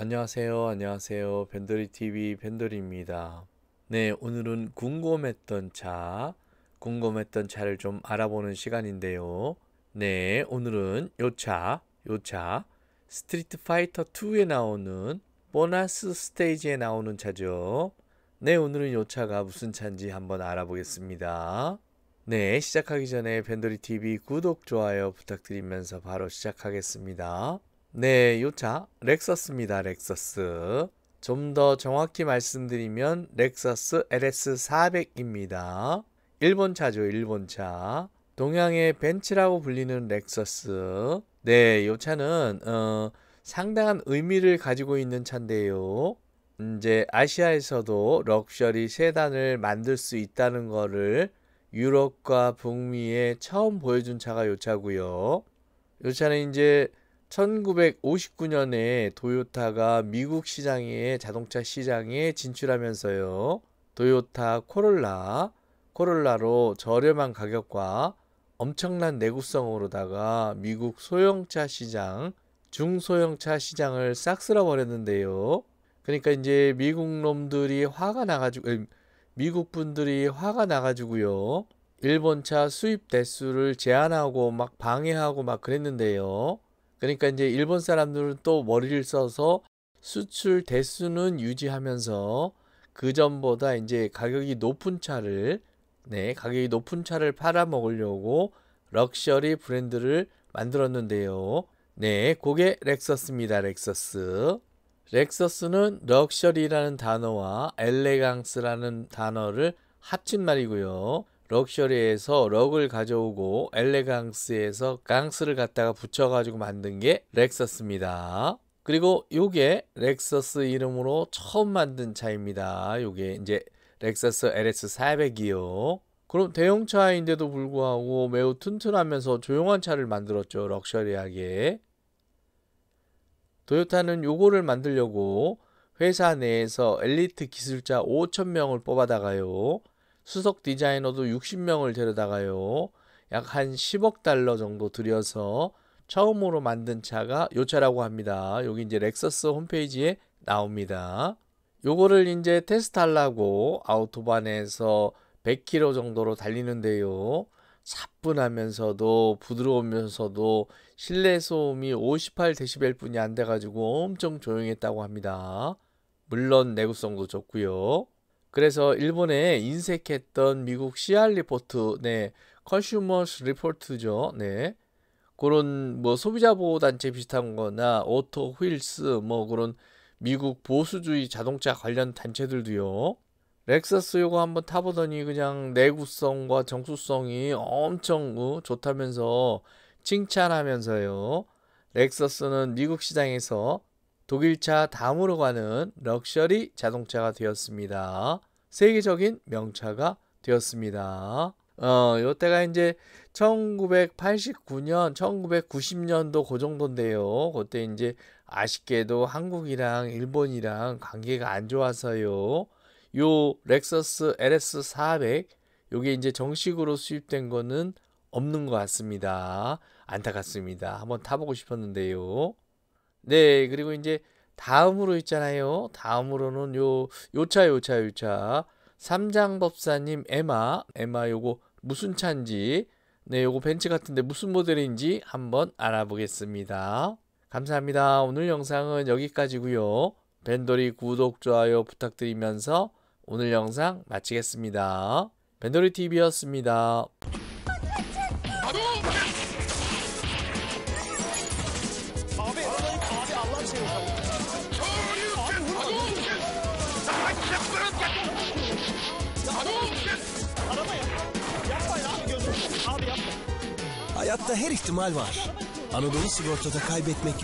안녕하세요. 안녕하세요. 벤더리 TV 벤더리입니다. 네, 오늘은 궁금했던 차, 궁금했던 차를 좀 알아보는 시간인데요. 네, 오늘은 요 차, 요 차, 스트리트 파이터 2에 나오는 보너스 스테이지에 나오는 차죠. 네, 오늘은 요 차가 무슨 차인지 한번 알아보겠습니다. 네, 시작하기 전에 벤더리 TV 구독, 좋아요 부탁드리면서 바로 시작하겠습니다. 네, 요차 렉서스입니다. 렉서스. 좀 더 정확히 말씀드리면 렉서스 LS400입니다. 일본 차죠, 일본 차. 동양의 벤츠라고 불리는 렉서스. 네, 요 차는 어, 상당한 의미를 가지고 있는 차인데요. 이제 아시아에서도 럭셔리 세단을 만들 수 있다는 거를 유럽과 북미에 처음 보여준 차가 요 차고요. 요 차는 이제 1959년에 도요타가 미국 시장에 자동차 시장에 진출하면서요. 도요타 코롤라, 코롤라로 저렴한 가격과 엄청난 내구성으로다가 미국 소형차 시장, 중소형차 시장을 싹 쓸어버렸는데요. 그러니까 이제 미국 놈들이 화가 나가지고 음, 미국 분들이 화가 나가지고요. 일본차 수입 대수를 제한하고 막 방해하고 막 그랬는데요. 그러니까 이제 일본 사람들은 또 머리를 써서 수출 대수는 유지하면서 그 전보다 이제 가격이 높은 차를 네, 가격이 높은 차를 팔아 먹으려고 럭셔리 브랜드를 만들었는데요. 네, 그게 렉서스입니다. 렉서스. 렉서스는 럭셔리라는 단어와 엘레강스라는 단어를 합친 말이고요. 럭셔리에서 럭을 가져오고 엘레강스에서 강스를 갖다가 붙여가지고 만든 게 렉서스입니다. 그리고 요게 렉서스 이름으로 처음 만든 차입니다. 요게 이제 렉서스 LS400이요. 그럼 대형차인데도 불구하고 매우 튼튼하면서 조용한 차를 만들었죠. 럭셔리하게. 도요타는 요거를 만들려고 회사 내에서 엘리트 기술자 5천명을 뽑아다가요. 수석 디자이너도 60명을 데려다가요. 약 한 10억 달러 정도 들여서 처음으로 만든 차가 요 차라고 합니다. 여기 이제 렉서스 홈페이지에 나옵니다. 요거를 이제 테스트하려고 아우토반에서 100km 정도로 달리는데요. 사분하면서도 부드러우면서도 실내 소음이 58dB 뿐이 안 돼가지고 엄청 조용했다고 합니다. 물론 내구성도 좋고요. 그래서 일본에 인색했던 미국 CR 리포트, 네, 컨슈머스 리포트죠. 네. 그런 뭐 소비자 보호 단체 비슷한 거나 오토 휠스 뭐 그런 미국 보수주의 자동차 관련 단체들도요. 렉서스 요거 한번 타보더니 그냥 내구성과 정수성이 엄청 어, 좋다면서 칭찬하면서요. 렉서스는 미국 시장에서 독일차 다음으로 가는 럭셔리 자동차가 되었습니다. 세계적인 명차가 되었습니다. 어, 요때가 이제 1989년, 1990년도 그 정도인데요. 그때 이제 아쉽게도 한국이랑 일본이랑 관계가 안 좋아서요. 요 렉서스 LS400 요게 이제 정식으로 수입된 거는 없는 것 같습니다. 안타깝습니다. 한번 타보고 싶었는데요. 네, 그리고 이제 다음으로 있잖아요. 다음으로는 요 요차 요 차 요 차 삼장법사님 에마 에마 요거 무슨 차인지 네, 요거 벤츠 같은데 무슨 모델인지 한번 알아보겠습니다. 감사합니다. 오늘 영상은 여기까지고요. 벤돌이 구독, 좋아요 부탁드리면서 오늘 영상 마치겠습니다. 벤돌이 TV였습니다. Hayatta her ihtimal var. Anadolu Sigorta'da kaybetmek